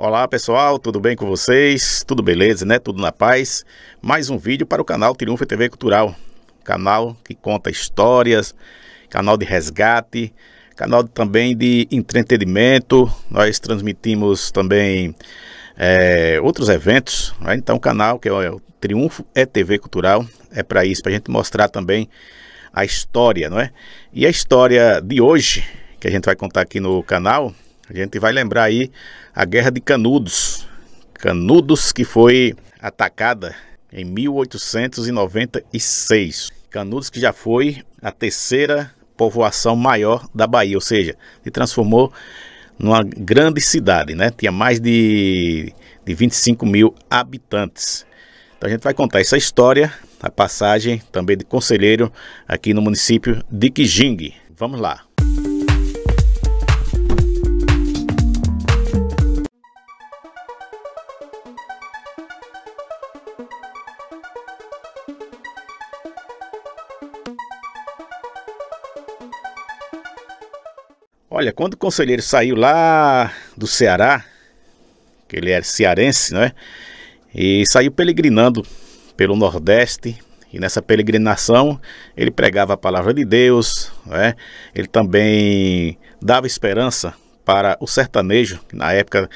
Olá pessoal, tudo bem com vocês? Tudo beleza, né? Tudo na paz? Mais um vídeo para o canal Triunfo TV Cultural, canal que conta histórias, canal de resgate, canal também de entretenimento. Nós transmitimos também é, outros eventos, né? então o canal que é o Triunfo é TV Cultural é para isso, para a gente mostrar também a história, não é? E a história de hoje que a gente vai contar aqui no canal a gente vai lembrar aí a Guerra de Canudos. Canudos que foi atacada em 1896. Canudos que já foi a terceira povoação maior da Bahia, ou seja, se transformou numa grande cidade, né? Tinha mais de, de 25 mil habitantes. Então a gente vai contar essa história, a passagem também de conselheiro aqui no município de Quijingue. Vamos lá. Olha, quando o conselheiro saiu lá do Ceará, que ele era é cearense, né? E saiu peregrinando pelo Nordeste, e nessa peregrinação ele pregava a palavra de Deus, né? ele também dava esperança para o sertanejo, que na época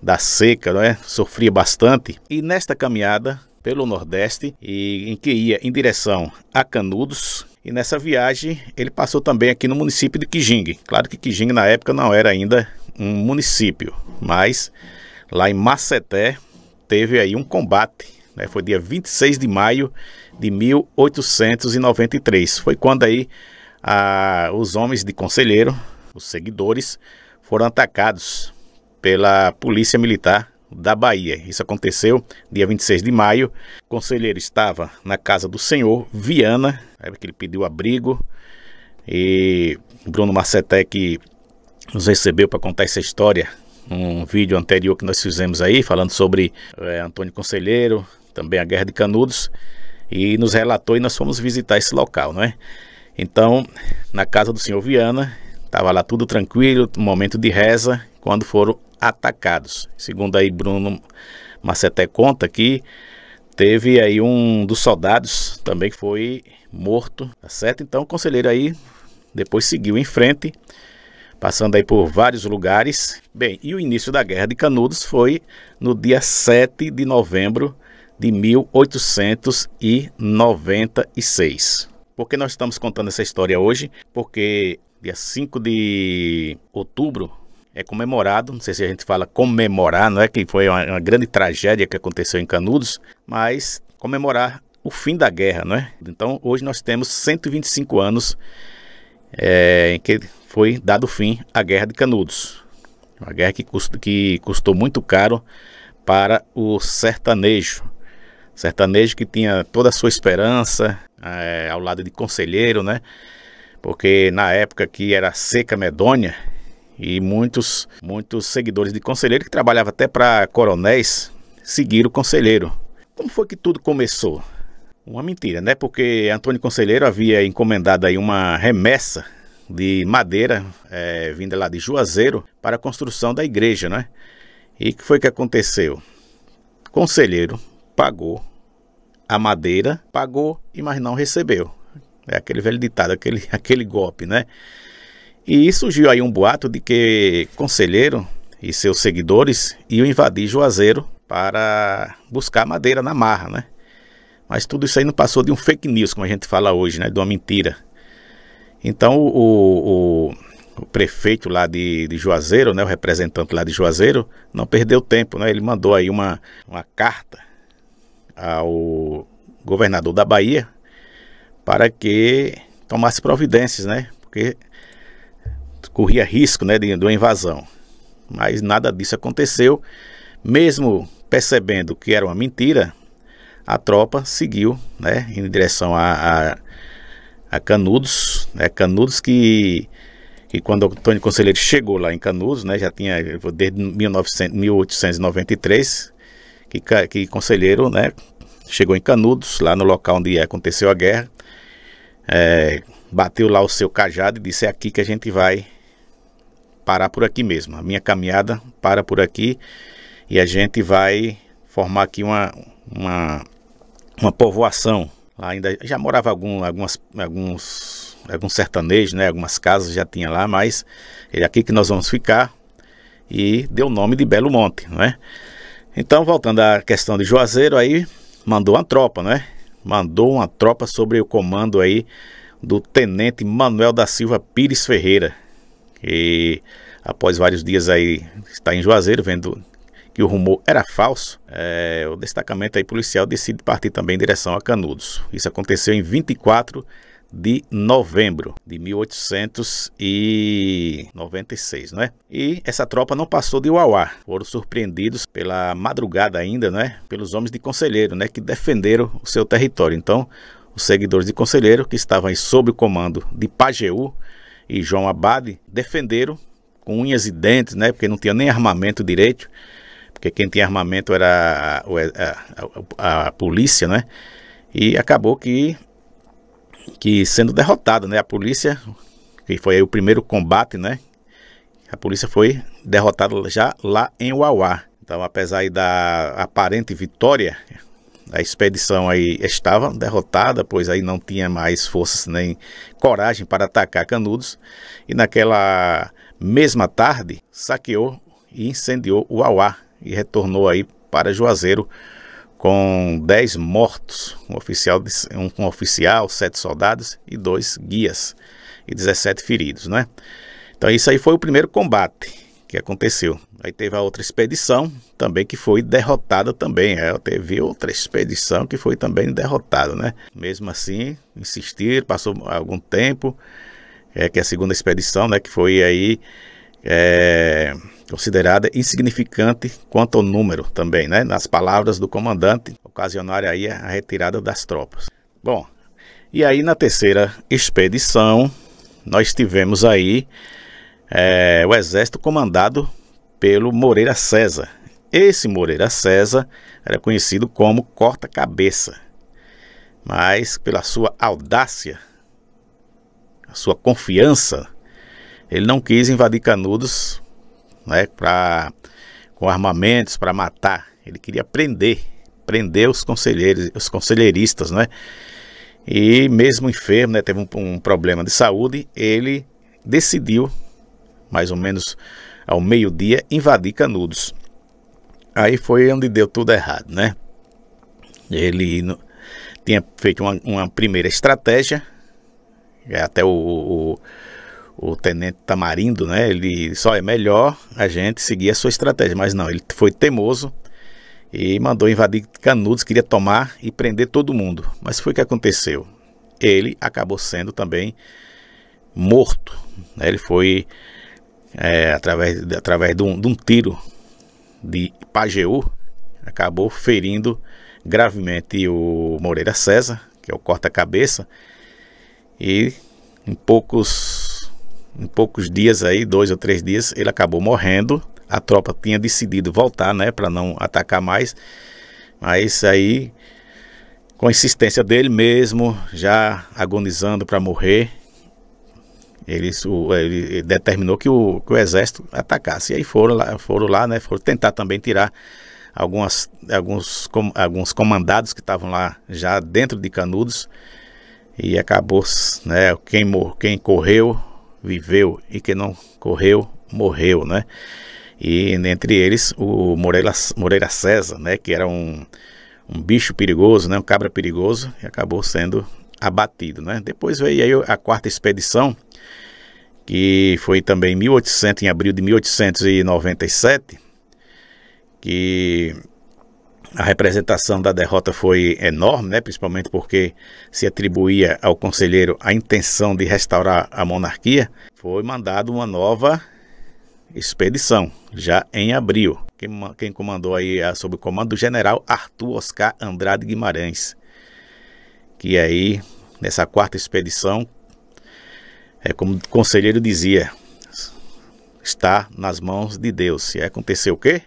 da seca né? sofria bastante. E nesta caminhada pelo Nordeste, e em que ia em direção a Canudos, e nessa viagem ele passou também aqui no município de Quijingue. Claro que Quijingue na época não era ainda um município, mas lá em Maceté teve aí um combate. Né? Foi dia 26 de maio de 1893. Foi quando aí a, os homens de Conselheiro, os seguidores, foram atacados pela polícia militar da Bahia. Isso aconteceu dia 26 de maio. O conselheiro estava na casa do senhor Viana é que ele pediu abrigo e Bruno Marceté que nos recebeu para contar essa história um vídeo anterior que nós fizemos aí falando sobre é, Antônio Conselheiro, também a Guerra de Canudos e nos relatou e nós fomos visitar esse local, não é? Então, na casa do senhor Viana, estava lá tudo tranquilo, momento de reza, quando foram atacados. Segundo aí Bruno Maceté conta que Teve aí um dos soldados também que foi morto, tá certo? Então o conselheiro aí depois seguiu em frente, passando aí por vários lugares. Bem, e o início da Guerra de Canudos foi no dia 7 de novembro de 1896. Por que nós estamos contando essa história hoje? Porque dia 5 de outubro é comemorado, não sei se a gente fala comemorar, não é que foi uma, uma grande tragédia que aconteceu em Canudos, mas comemorar o fim da guerra, não é? Então hoje nós temos 125 anos é, em que foi dado fim à Guerra de Canudos, uma guerra que, custo, que custou muito caro para o sertanejo, sertanejo que tinha toda a sua esperança é, ao lado de conselheiro, né? Porque na época que era seca medonha, e muitos, muitos seguidores de conselheiro que trabalhava até para coronéis seguiram o conselheiro. Como foi que tudo começou? Uma mentira, né? Porque Antônio Conselheiro havia encomendado aí uma remessa de madeira é, vinda lá de Juazeiro para a construção da igreja, né? E que foi que aconteceu? Conselheiro pagou a madeira, pagou e mas não recebeu. É aquele velho ditado, aquele, aquele golpe, né? E surgiu aí um boato de que Conselheiro e seus seguidores iam invadir Juazeiro para buscar madeira na marra, né? Mas tudo isso aí não passou de um fake news, como a gente fala hoje, né? De uma mentira. Então o, o, o prefeito lá de, de, Juazeiro, né? O representante lá de Juazeiro, não perdeu tempo, né? Ele mandou aí uma, uma carta ao governador da Bahia para que tomasse providências, né? Porque corria risco né, de, de uma invasão. Mas nada disso aconteceu. Mesmo percebendo que era uma mentira, a tropa seguiu né, em direção a, a, a Canudos. Né, Canudos que, que quando Antônio Conselheiro chegou lá em Canudos, né, já tinha desde 1900, 1893, que, que Conselheiro né, chegou em Canudos, lá no local onde aconteceu a guerra. É, bateu lá o seu cajado e disse: É aqui que a gente vai parar por aqui mesmo. A minha caminhada para por aqui e a gente vai formar aqui uma, uma, uma povoação. Lá ainda já morava algum, algumas, alguns, alguns sertanejos, né? Algumas casas já tinha lá, mas é aqui que nós vamos ficar e deu o nome de Belo Monte, não é? Então, voltando à questão de Juazeiro, aí mandou uma tropa, né? Mandou uma tropa sobre o comando aí do tenente Manuel da Silva Pires Ferreira. E após vários dias aí está em Juazeiro vendo que o rumor era falso, é, o destacamento aí policial decide partir também em direção a Canudos. Isso aconteceu em 24 de novembro de 1896, não é? E essa tropa não passou de Uauá. Foram surpreendidos pela madrugada ainda, né? Pelos homens de Conselheiro, né? Que defenderam o seu território. Então, os seguidores de Conselheiro, que estavam sob o comando de Pajeú, e João Abade defenderam com unhas e dentes, né? Porque não tinha nem armamento direito, porque quem tinha armamento era a, a, a, a polícia, né? E acabou que, que sendo derrotada, né? A polícia, que foi o primeiro combate, né? A polícia foi derrotada já lá em Uauá. Então, apesar da aparente vitória, a expedição aí estava derrotada, pois aí não tinha mais forças nem coragem para atacar Canudos, e naquela mesma tarde saqueou e incendiou o Auá e retornou aí para Juazeiro com 10 mortos, um oficial, um, um oficial, 7 soldados e dois guias e 17 feridos, né? Então isso aí foi o primeiro combate que aconteceu. Aí teve a outra expedição também que foi derrotada também. É, teve outra expedição que foi também derrotada, né? Mesmo assim, insistir, passou algum tempo, é que a segunda expedição, né, que foi aí é, considerada insignificante quanto ao número também, né? Nas palavras do comandante, ocasionar aí a retirada das tropas. Bom, e aí na terceira expedição nós tivemos aí é, o exército comandado pelo Moreira César. Esse Moreira César era conhecido como Corta-Cabeça, mas pela sua audácia, a sua confiança, ele não quis invadir Canudos né, pra, com armamentos para matar. Ele queria prender, prender os conselheiros, os conselheiristas, né? E mesmo enfermo, né, teve um, um problema de saúde, ele decidiu mais ou menos ao meio-dia, invadir Canudos. Aí foi onde deu tudo errado, né? Ele tinha feito uma, uma primeira estratégia, é até o, o, o, tenente Tamarindo, né? Ele só é melhor a gente seguir a sua estratégia, mas não, ele foi teimoso e mandou invadir Canudos, queria tomar e prender todo mundo. Mas foi o que aconteceu. Ele acabou sendo também morto. Né? Ele foi é, através, através de um, de um tiro de Pajeú, acabou ferindo gravemente o Moreira César, que é o corta-cabeça, e em poucos, em poucos dias aí, dois ou três dias, ele acabou morrendo. A tropa tinha decidido voltar, né, para não atacar mais, mas aí, com a insistência dele mesmo, já agonizando para morrer, eles, o, ele determinou que o, que o exército atacasse. E aí foram lá, foram lá, né? Foram tentar também tirar algumas, alguns, com, alguns comandados que estavam lá já dentro de Canudos. E acabou, né? Quem, mor quem correu, viveu. E quem não correu, morreu, né? E entre eles o Moreira, Moreira César, né? Que era um, um bicho perigoso, né? Um cabra perigoso. E acabou sendo abatido, né? Depois veio aí a quarta expedição que foi também 1800 em abril de 1897 que a representação da derrota foi enorme, né? principalmente porque se atribuía ao conselheiro a intenção de restaurar a monarquia, foi mandada uma nova expedição, já em abril. Quem, quem comandou aí, a, ah, sob o comando do general Arthur Oscar Andrade Guimarães, que aí, nessa quarta expedição, é como o conselheiro dizia, está nas mãos de Deus. E aconteceu o quê?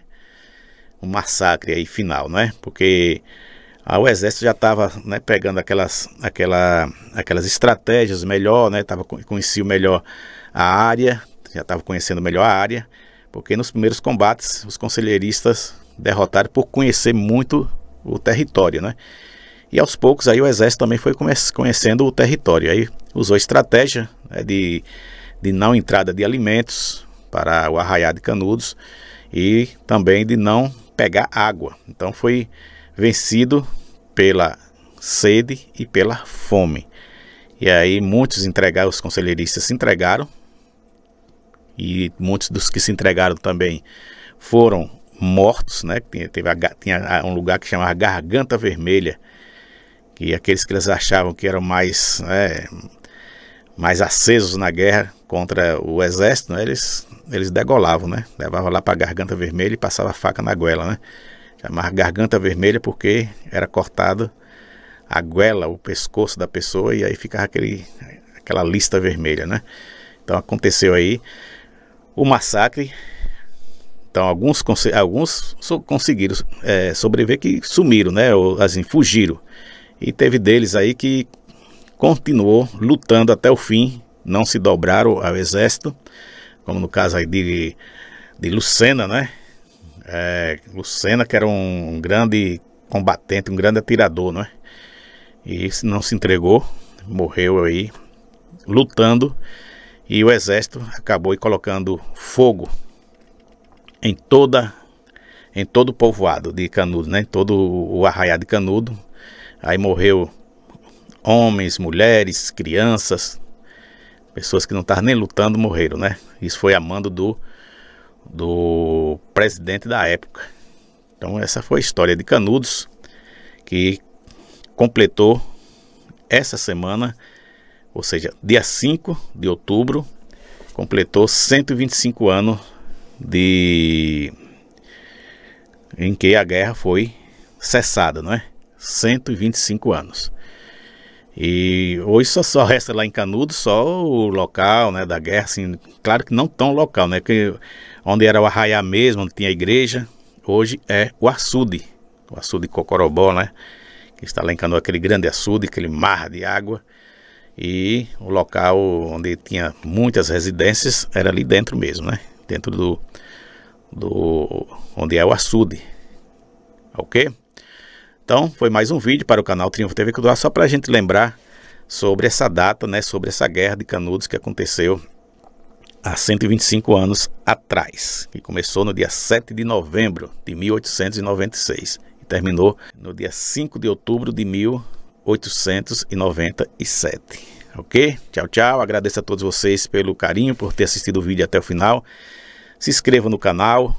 Um massacre aí final, né? Porque ah, o exército já estava né, pegando aquelas, aquela, aquelas estratégias melhor, né? Tava, conhecia melhor a área, já estava conhecendo melhor a área, porque nos primeiros combates os conselheiristas derrotaram por conhecer muito o território, né? E aos poucos aí o exército também foi conhecendo o território, aí usou estratégia né, de, de não entrada de alimentos para o arraial de Canudos e também de não pegar água. Então foi vencido pela sede e pela fome. E aí muitos entregaram, os conselheiristas se entregaram e muitos dos que se entregaram também foram mortos, né? Tinha, teve a, tinha ah, um lugar que chamava Garganta Vermelha, que aqueles que eles achavam que eram mais né, mais acesos na guerra contra o exército, né, eles, eles degolavam, né? Levavam lá para a Garganta Vermelha e passava a faca na goela, né? Chamava Garganta Vermelha porque era cortado a goela, o pescoço da pessoa e aí ficava aquele, aquela lista vermelha, né? Então aconteceu aí o massacre. Então alguns, alguns conseguiram é, sobreviver que sumiram, né? Ou assim, fugiram. E teve deles aí que continuou lutando até o fim, não se dobraram ao exército, como no caso aí de, de Lucena, né? É, Lucena, que era um grande combatente, um grande atirador, né? E não se entregou, morreu aí lutando e o exército acabou colocando fogo em toda em todo o povoado de Canudo, né? Em todo o arraial de Canudo. Aí morreu homens, mulheres, crianças, pessoas que não estavam nem lutando morreram, né? Isso foi a mando do, do presidente da época. Então essa foi a história de Canudos, que completou essa semana, ou seja, dia 5 de outubro, completou 125 anos de em que a guerra foi cessada, não é? 125 anos. E hoje só, só resta lá em Canudos só o local né, da guerra, assim, claro que não tão local, né? Que onde era o Arraiá mesmo, onde tinha a igreja, hoje é o açude, o açude Cocorobó, né? Que está lá em Canudos, aquele grande açude, aquele mar de água. E o local onde tinha muitas residências era ali dentro mesmo, né? Dentro do, do onde é o açude. Ok? Então, foi mais um vídeo para o canal Triunfo TV Cuiabá, só para a gente lembrar sobre essa data, né, sobre essa guerra de canudos que aconteceu há 125 anos atrás, que começou no dia 7 de novembro de 1896 e terminou no dia 5 de outubro de 1897. Ok? Tchau, tchau. Agradeço a todos vocês pelo carinho, por ter assistido o vídeo até o final. Se inscreva no canal,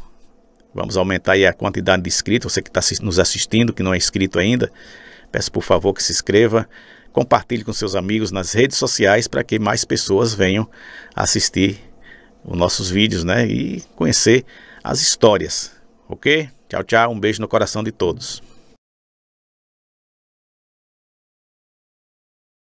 Vamos aumentar aí a quantidade de inscritos. Você que está nos assistindo, que não é inscrito ainda, peço por favor que se inscreva. Compartilhe com seus amigos nas redes sociais para que mais pessoas venham assistir os nossos vídeos, né? E conhecer as histórias, ok? Tchau, tchau. Um beijo no coração de todos.